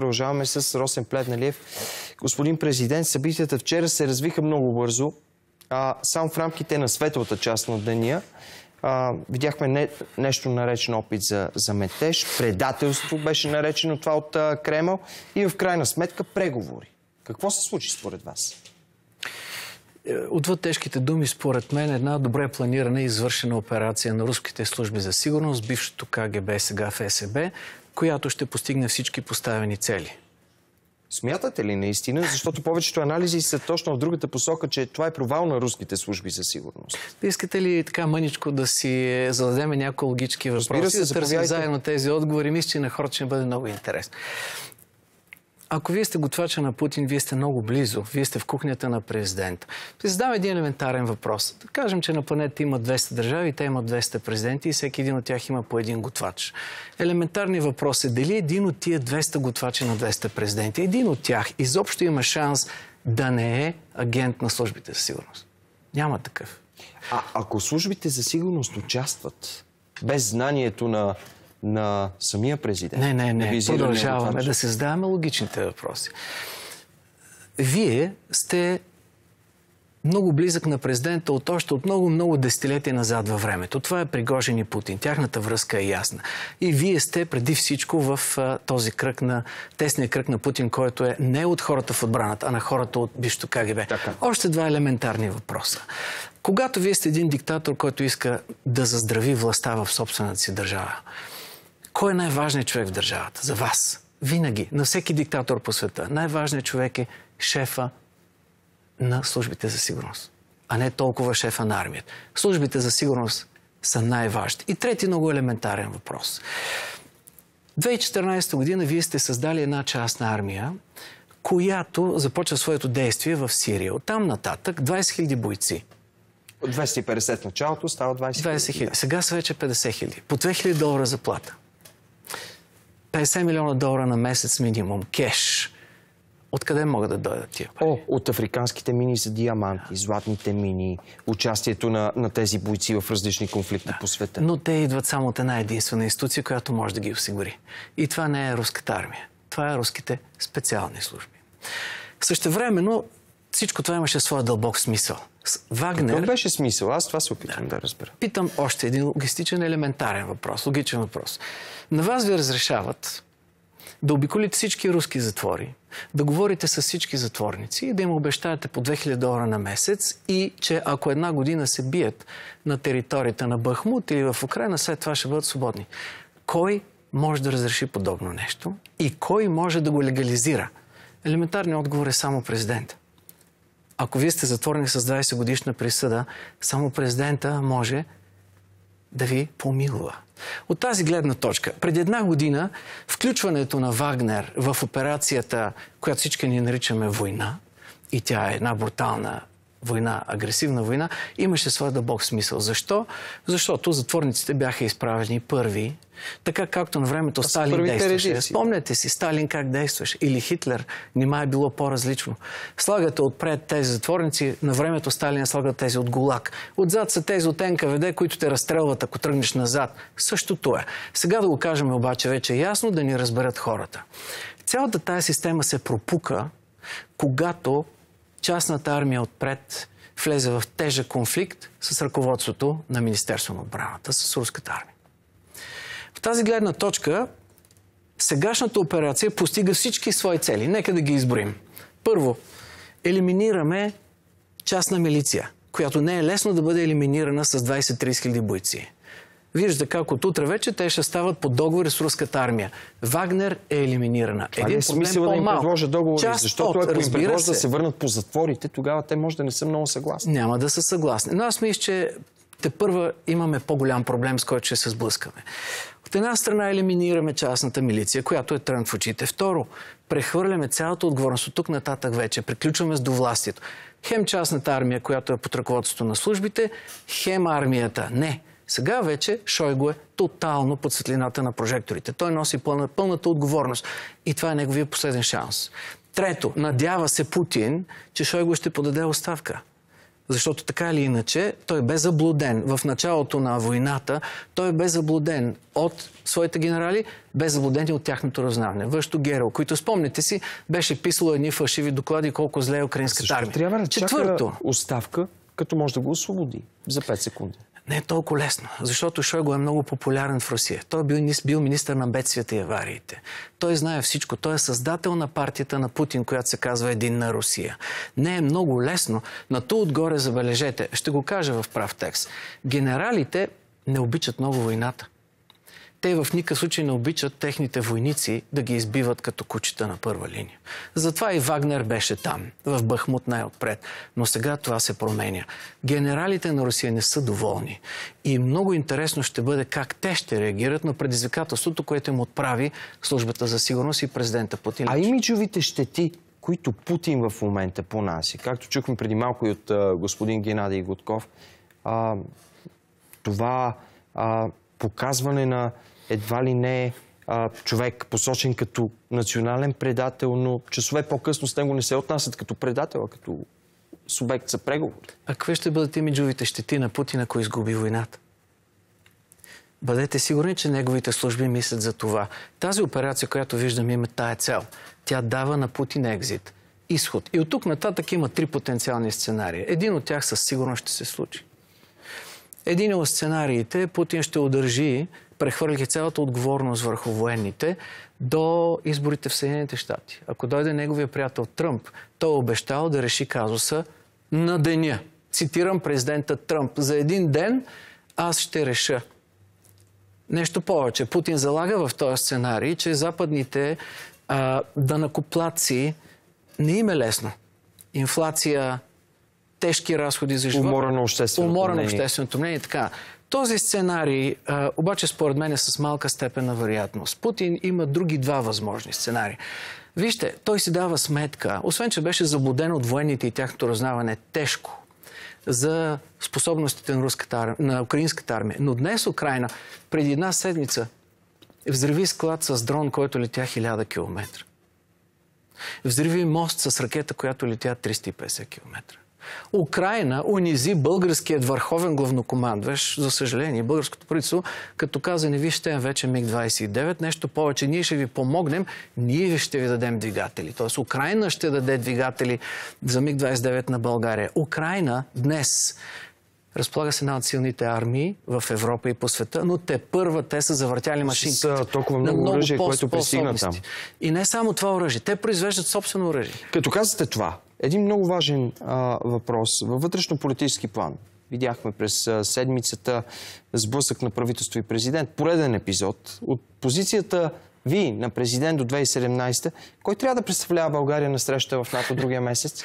Продължаваме с Росен Пледналиев. Господин президент, събитията вчера се развиха много бързо. А, сам в рамките на светлата част на деня а, видяхме не, нещо наречено опит за, за метеж, предателство беше наречено това от а, Кремъл и в крайна сметка преговори. Какво се случи според вас? Е, отвъд тежките думи, според мен, една добре планирана и извършена операция на руските служби за сигурност, бившото КГБ, сега ФСБ, която ще постигне всички поставени цели. Смятате ли наистина? Защото повечето анализи са точно в другата посока, че това е провал на руските служби за сигурност. Искате ли така мъничко да си е, зададем някои логически въпроси, Разбира се, да търсим заедно тези отговори? Мисля, че на хората ще бъде много интересно ако вие сте готвача на Путин, вие сте много близо, вие сте в кухнята на президента. Ще задам един елементарен въпрос. Да кажем, че на планета има 200 държави, те имат 200 президенти и всеки един от тях има по един готвач. Елементарният въпрос е дали един от тия 200 готвачи на 200 президенти, един от тях изобщо има шанс да не е агент на службите за сигурност. Няма такъв. А ако службите за сигурност участват без знанието на на самия президент. Не, не, не. Продължаваме да се задаваме логичните въпроси. Вие сте много близък на президента от още от много-много десетилетия назад във времето. Това е Пригожин и Путин. Тяхната връзка е ясна. И вие сте преди всичко в а, този кръг на тесния кръг на Путин, който е не от хората в отбраната, а на хората от бишто КГБ. Така. Още два елементарни въпроса. Когато вие сте един диктатор, който иска да заздрави властта в собствената си държава, кой е най-важният човек в държавата? За вас. Винаги. На всеки диктатор по света. Най-важният човек е шефа на службите за сигурност. А не толкова шефа на армията. Службите за сигурност са най-важни. И трети много елементарен въпрос. 2014 година вие сте създали една частна армия, която започва своето действие в Сирия. Оттам нататък 20 000 бойци. От 250 началото става 20 000. 20 000. Сега са вече 50 000. По 2000 долара заплата. 50 милиона долара на месец минимум кеш. Откъде могат да дойдат тия пари? О, от африканските мини за диаманти, да. златните мини, участието на, на тези бойци в различни конфликти да. по света. Но те идват само от една единствена институция, която може да ги осигури. И това не е руската армия. Това е руските специални служби. Същевременно всичко това имаше своя дълбок смисъл. Вагнер... Какво беше смисъл? Аз това се опитвам да, да разбера. Питам още един логистичен елементарен въпрос, логичен въпрос. На вас ви разрешават да обиколите всички руски затвори, да говорите с всички затворници и да им обещаете по 2000 долара на месец и че ако една година се бият на територията на Бахмут или в Украина, след това ще бъдат свободни. Кой може да разреши подобно нещо и кой може да го легализира? Елементарният отговор е само президента ако вие сте затворени с 20 годишна присъда, само президента може да ви помилва. От тази гледна точка, преди една година включването на Вагнер в операцията, която всички ни наричаме война, и тя е една брутална война, агресивна война, имаше своя дълбок смисъл. Защо? Защото затворниците бяха изправени първи, така както на времето Сталин действаше. Спомняте си Сталин как действаше или Хитлер, нима е било по-различно. Слагате отпред тези затворници, на времето Сталин слагат тези от ГУЛАГ. Отзад са тези от НКВД, които те разстрелват, ако тръгнеш назад. Същото е. Сега да го кажем обаче вече ясно, да ни разберат хората. Цялата тая система се пропука, когато частната армия отпред влезе в тежък конфликт с ръководството на Министерство на отбраната, с руската армия. В тази гледна точка сегашната операция постига всички свои цели. Нека да ги изброим. Първо, елиминираме частна милиция, която не е лесно да бъде елиминирана с 20-30 хиляди бойци вижда как от утре вече те ще стават под договори с руската армия. Вагнер е елиминирана. Това Един е смисъл да им предложа договори, Част защото от, ако им предложа се... да се върнат по затворите, тогава те може да не са много съгласни. Няма да са съгласни. Но аз мисля, че те първа имаме по-голям проблем, с който ще се сблъскаме. От една страна елиминираме частната милиция, която е трън в очите. Второ, прехвърляме цялата отговорност от тук нататък вече. Приключваме с довластието. Хем частната армия, която е под ръководството на службите, хем армията. Не. Сега вече Шойго е тотално под светлината на прожекторите. Той носи пълна, пълната отговорност. И това е неговия последен шанс. Трето, надява се Путин, че Шойго ще подаде оставка. Защото така или иначе, той е бе заблуден. В началото на войната той е бе заблуден от своите генерали, бе заблуден и от тяхното разнаване. Въщо Герал, който спомните си, беше писало едни фалшиви доклади колко зле е украинската армия. Трябва да Четвърто. оставка, като може да го освободи за 5 секунди не е толкова лесно, защото Шойго е много популярен в Русия. Той е бил, бил министър на бедствията и авариите. Той знае всичко. Той е създател на партията на Путин, която се казва Един на Русия. Не е много лесно. На то отгоре забележете. Ще го кажа в прав текст. Генералите не обичат много войната те в никакъв случай не обичат техните войници да ги избиват като кучета на първа линия. Затова и Вагнер беше там, в Бахмут най-отпред. Но сега това се променя. Генералите на Русия не са доволни. И много интересно ще бъде как те ще реагират на предизвикателството, което им отправи службата за сигурност и президента Путин. А имиджовите щети които Путин в момента понася, както чухме преди малко и от а, господин Геннадий Гудков, а, това а, показване на едва ли не човек, посочен като национален предател, но часове по-късно с него не се отнасят като предател, а като субект за преговор. А какви ще бъдат имиджовите щети на Путина, ако изгуби войната? Бъдете сигурни, че неговите служби мислят за това. Тази операция, която виждам, има тая цел. Тя дава на Путин екзит, изход. И от тук нататък има три потенциални сценария. Един от тях със сигурност ще се случи. Един от сценариите е, Путин ще удържи, прехвърляйки цялата отговорност върху военните, до изборите в Съединените щати. Ако дойде неговия приятел Тръмп, той е обещал да реши казуса на деня. Цитирам президента Тръмп. За един ден аз ще реша. Нещо повече. Путин залага в този сценарий, че западните а, данакоплаци не им е лесно. Инфлация, тежки разходи за живота. Умора на общественото умора мнение. на общественото мнение. Така. Този сценарий а, обаче според мен е с малка степен на вероятност. Путин има други два възможни сценарии. Вижте, той си дава сметка, освен че беше заблуден от военните и тяхното разнаване тежко за способностите на, руската, на украинската армия. Но днес Украина, преди една седмица, взриви склад с дрон, който летя 1000 км. Взриви мост с ракета, която летя 350 км. Украина унизи българският върховен главнокомандваш, за съжаление, българското правителство, като каза не ви ще вече МиГ-29, нещо повече, ние ще ви помогнем, ние ви ще ви дадем двигатели. Тоест Украина ще даде двигатели за МиГ-29 на България. Украина днес Разполага се една от силните армии в Европа и по света, но те първа те са завъртяли машинките. С толкова много, на много оръжие, което пристигна там. И не само това оръжие. Те произвеждат собствено оръжие. Като казвате това, един много важен а, въпрос във вътрешно-политически план. Видяхме през а, седмицата сблъсък на правителство и президент. Пореден епизод от позицията ви на президент до 2017, кой трябва да представлява България на среща в НАТО другия месец?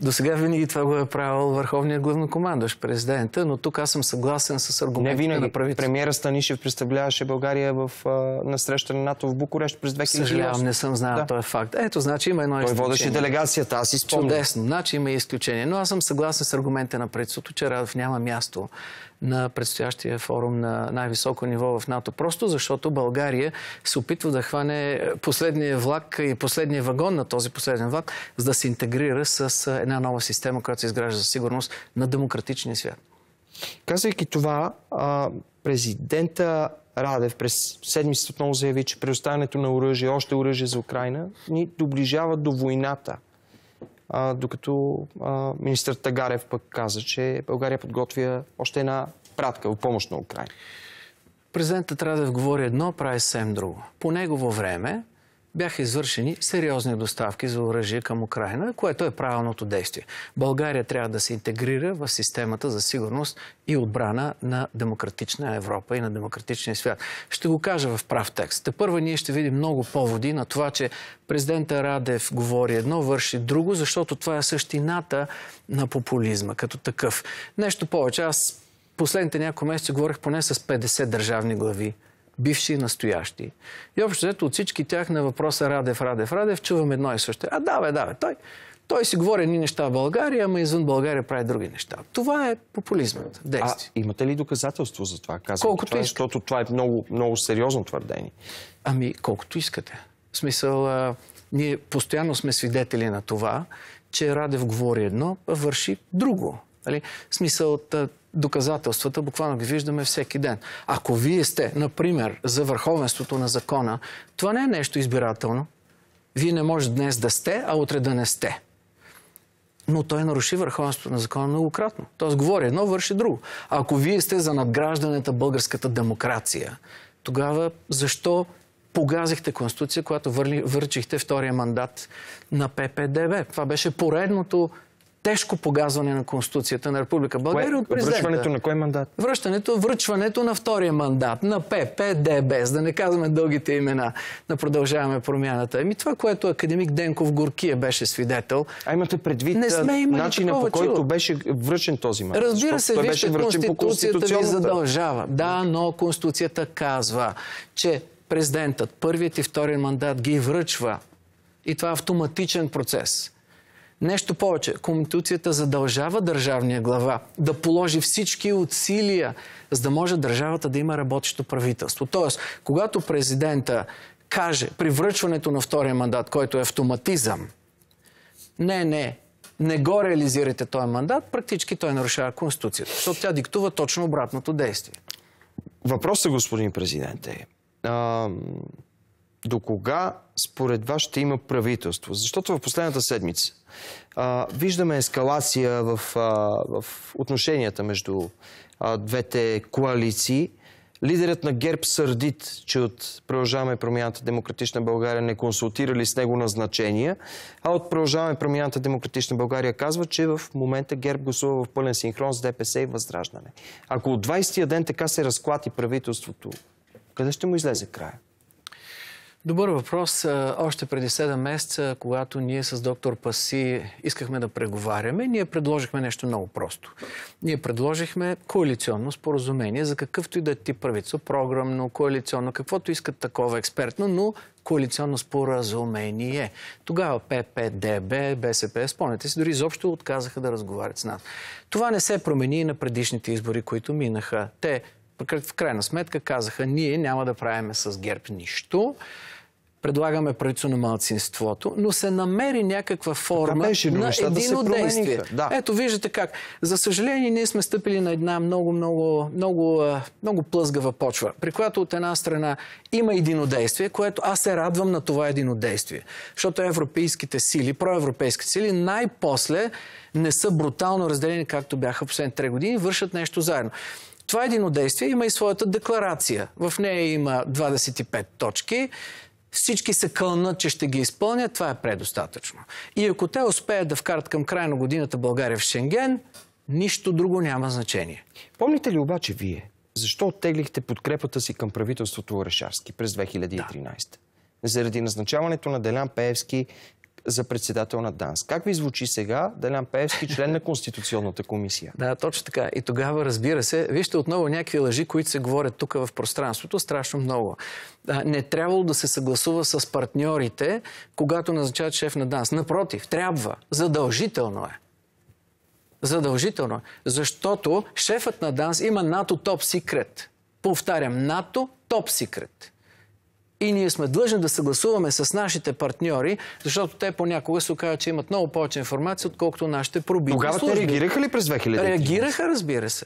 До сега винаги това го е правил върховният главнокомандващ, президента, но тук аз съм съгласен с аргументите не винаги. Премьера Премиера Станишев представляваше България в, на среща на НАТО в Букурещ през 2008. Съжалявам, не съм знал, да. този е факт. Ето, значи има едно Той изключение. Той водеше делегацията, аз си спомням. Чудесно, значи има изключение. Но аз съм съгласен с аргументите на правителството, че Радов няма място на предстоящия форум на най-високо ниво в НАТО. Просто защото България се опитва да хване последния влак и последния вагон на този последен влак, за да се интегрира с една нова система, която се изгражда за сигурност на демократичния свят. Казвайки това, президента Радев през седмицата отново заяви, че предоставянето на оръжие, още оръжие за Украина, ни доближава до войната. А, докато а, министр Тагарев пък каза, че България подготвя още една пратка в помощ на Украина. Президентът Радев говори едно, прави съвсем друго. По негово време бяха извършени сериозни доставки за оръжие към Украина, което е правилното действие. България трябва да се интегрира в системата за сигурност и отбрана на демократична Европа и на демократичния свят. Ще го кажа в прав текст. Те ние ще видим много поводи на това, че президента Радев говори едно, върши друго, защото това е същината на популизма като такъв. Нещо повече. Аз последните няколко месеца говорих поне с 50 държавни глави бивши и настоящи. И общо взето от всички тях на въпроса Радев, Радев, Радев, чувам едно и също. А да, бе, да, бе, той, той си говори едни неща в България, ама извън България прави други неща. Това е популизмът в действие. А имате ли доказателство за това? Казвам колкото това, защото това е много, много сериозно твърдение. Ами, колкото искате. В смисъл, а, ние постоянно сме свидетели на това, че Радев говори едно, а върши друго. Нали? В смисъл, доказателствата буквално ги виждаме всеки ден. Ако вие сте, например, за върховенството на закона, това не е нещо избирателно. Вие не може днес да сте, а утре да не сте. Но той наруши върховенството на закона многократно. Тоест говори едно, върши друго. ако вие сте за надграждането на българската демокрация, тогава защо погазихте Конституция, която върчихте втория мандат на ППДБ? Това беше поредното тежко погазване на Конституцията на Република България от президента. Връчването на кой мандат? Връщането, връчването на втория мандат, на ППДБ, за да не казваме дългите имена, да продължаваме промяната. Еми това, което академик Денков Горкия беше свидетел. А имате предвид не сме начина по който беше връчен този мандат? Разбира се, вижте, Конституцията ви задължава. Да, но Конституцията казва, че президентът първият и вторият мандат ги връчва. И това е автоматичен процес. Нещо повече, Конституцията задължава държавния глава да положи всички усилия, за да може държавата да има работещо правителство. Тоест, когато президента каже при връчването на втория мандат, който е автоматизъм, не, не, не го реализирайте този мандат, практически той нарушава Конституцията, защото тя диктува точно обратното действие. Въпросът, господин президент, е... А до кога според вас ще има правителство? Защото в последната седмица а, виждаме ескалация в, а, в отношенията между а, двете коалиции. Лидерът на ГЕРБ сърдит, че от Продължаваме промяната Демократична България не консултирали с него назначения, а от Продължаваме промяната Демократична България казва, че в момента ГЕРБ гласува в пълен синхрон с ДПС и Възраждане. Ако от 20-я ден така се разклати правителството, къде ще му излезе края? Добър въпрос. Още преди 7 месеца, когато ние с доктор Паси искахме да преговаряме, ние предложихме нещо много просто. Ние предложихме коалиционно споразумение за какъвто и да е ти правицо, програмно, коалиционно, каквото искат такова експертно, но коалиционно споразумение. Тогава ППДБ, БСП, спомняте си, дори изобщо отказаха да разговарят с нас. Това не се промени и на предишните избори, които минаха. Те в крайна сметка казаха, ние няма да правиме с ГЕРБ нищо предлагаме правителство на малцинството, но се намери някаква форма беше, на едино да действие. Да. Ето, виждате как. За съжаление, ние сме стъпили на една много, много, много, много плъзгава почва, при която от една страна има единодействие, което аз се радвам на това единодействие. Защото европейските сили, проевропейските сили, най-после не са брутално разделени, както бяха в последните три години, вършат нещо заедно. Това единодействие има и своята декларация. В нея има 25 точки всички се кълнат, че ще ги изпълнят, това е предостатъчно. И ако те успеят да вкарат към край на годината България в Шенген, нищо друго няма значение. Помните ли обаче вие, защо оттеглихте подкрепата си към правителството Орешарски през 2013? Да. Заради назначаването на Делян Пеевски за председател на ДАНС. Как ви звучи сега Далян Пеевски, член на Конституционната комисия? да, точно така. И тогава, разбира се, вижте отново някакви лъжи, които се говорят тук в пространството, страшно много. Не трябвало да се съгласува с партньорите, когато назначават шеф на ДАНС. Напротив, трябва. Задължително е. Задължително. е. Защото шефът на ДАНС има НАТО Топ Секрет. Повтарям, НАТО Топ Секрет и ние сме длъжни да съгласуваме с нашите партньори, защото те понякога се оказва, че имат много повече информация, отколкото нашите пробитни Тогава служби. те реагираха ли през 2000? Реагираха, разбира се.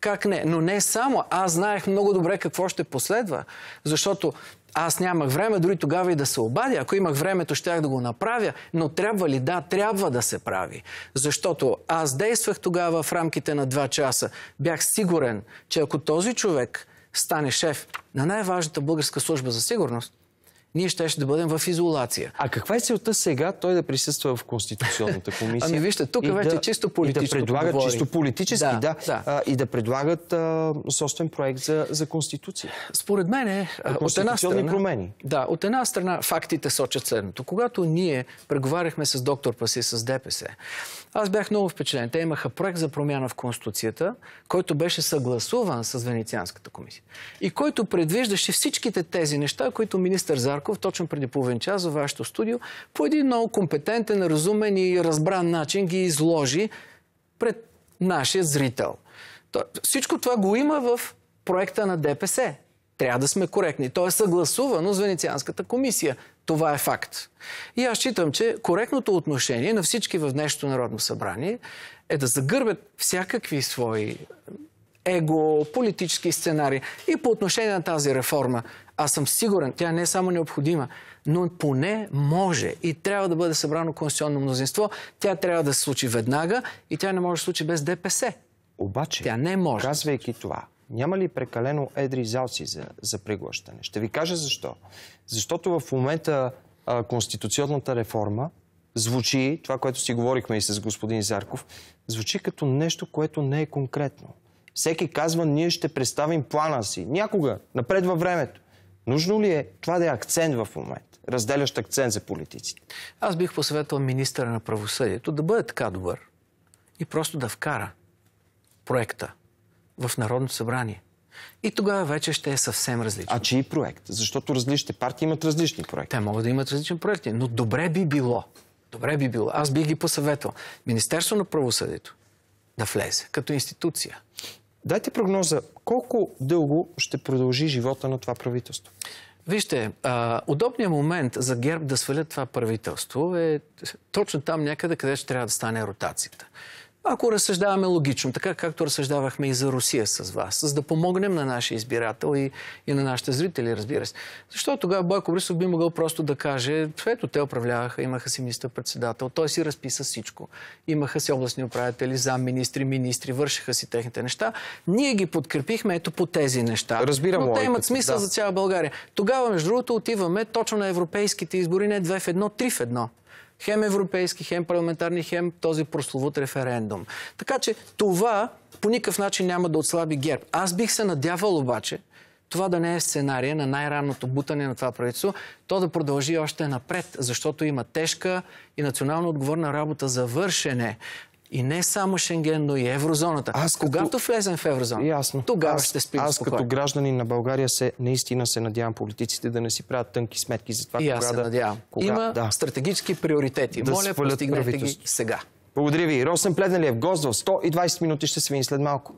Как не? Но не само. Аз знаех много добре какво ще последва, защото аз нямах време дори тогава и да се обадя. Ако имах времето, щях да го направя. Но трябва ли? Да, трябва да се прави. Защото аз действах тогава в рамките на 2 часа. Бях сигурен, че ако този човек стане шеф, на най-важната българска служба за сигурност, ние щеше да бъдем в изолация. А каква е целта сега той да присъства в Конституционната комисия? ами вижте, тук вече да, чисто политически. И да предлагат чисто политически, да. да, да. А, и да предлагат а, собствен проект за, за Конституция. Според мен е, от една страна... промени. Да, от една страна фактите сочат следното. Когато ние преговаряхме с доктор Паси, с ДПС, аз бях много впечатлен. Те имаха проект за промяна в Конституцията, който беше съгласуван с Венецианската комисия. И който предвиждаше всичките тези неща, които министър Зар. Марков точно преди половин час за вашето студио по един много компетентен, разумен и разбран начин ги изложи пред нашия зрител. Всичко това го има в проекта на ДПС. Трябва да сме коректни. То е съгласувано с Венецианската комисия. Това е факт. И аз считам, че коректното отношение на всички в днешното Народно събрание е да загърбят всякакви свои его, политически сценарии. И по отношение на тази реформа, аз съм сигурен, тя не е само необходима, но поне може и трябва да бъде събрано конституционно мнозинство. Тя трябва да се случи веднага и тя не може да се случи без ДПС. Обаче, тя не може. казвайки това, няма ли прекалено едри залци за, за приглащане? Ще ви кажа защо. Защото в момента а, конституционната реформа звучи, това, което си говорихме и с господин Зарков, звучи като нещо, което не е конкретно. Всеки казва, ние ще представим плана си. Някога, напред във времето. Нужно ли е това да е акцент в момента? Разделящ акцент за политици. Аз бих посъветвал министра на правосъдието да бъде така добър и просто да вкара проекта в Народното събрание. И тогава вече ще е съвсем различно. А че и проект? Защото различните партии имат различни проекти. Те могат да имат различни проекти, но добре би било. Добре би било. Аз би ги посъветвал. Министерство на правосъдието да влезе като институция. Дайте прогноза, колко дълго ще продължи живота на това правителство? Вижте, удобният момент за ГЕРБ да свалят това правителство е точно там някъде, къде ще трябва да стане ротацията. Ако разсъждаваме логично, така както разсъждавахме и за Русия с вас, за да помогнем на нашия избирател и, и на нашите зрители, разбира се. Защо тогава Бойко Борисов би могъл просто да каже, ето те управляваха, имаха си министър-председател, той си разписа всичко. Имаха си областни управители, замминистри, министри, вършиха си техните неща. Ние ги подкрепихме ето по тези неща. Разбирам, но те имат смисъл да. за цяла България. Тогава, между другото, отиваме точно на европейските избори, не две в едно, три в едно. Хем европейски, хем парламентарни, хем този прословут референдум. Така че това по никакъв начин няма да отслаби ГЕРБ. Аз бих се надявал обаче, това да не е сценария на най-ранното бутане на това правителство, то да продължи още напред, защото има тежка и национално отговорна работа за вършене. И не само Шенген, но и еврозоната. Аз Когато като... влезем в еврозоната, е, Ясно. тогава аз, ще спим Аз спокойно. като граждани на България се, наистина се надявам политиците да не си правят тънки сметки за това. И аз се да... надявам. Кога... Има да. стратегически приоритети. Да Моля, постигнете ги сега. Благодаря ви. Росен Пледналиев, гост в 120 минути. Ще се видим след малко.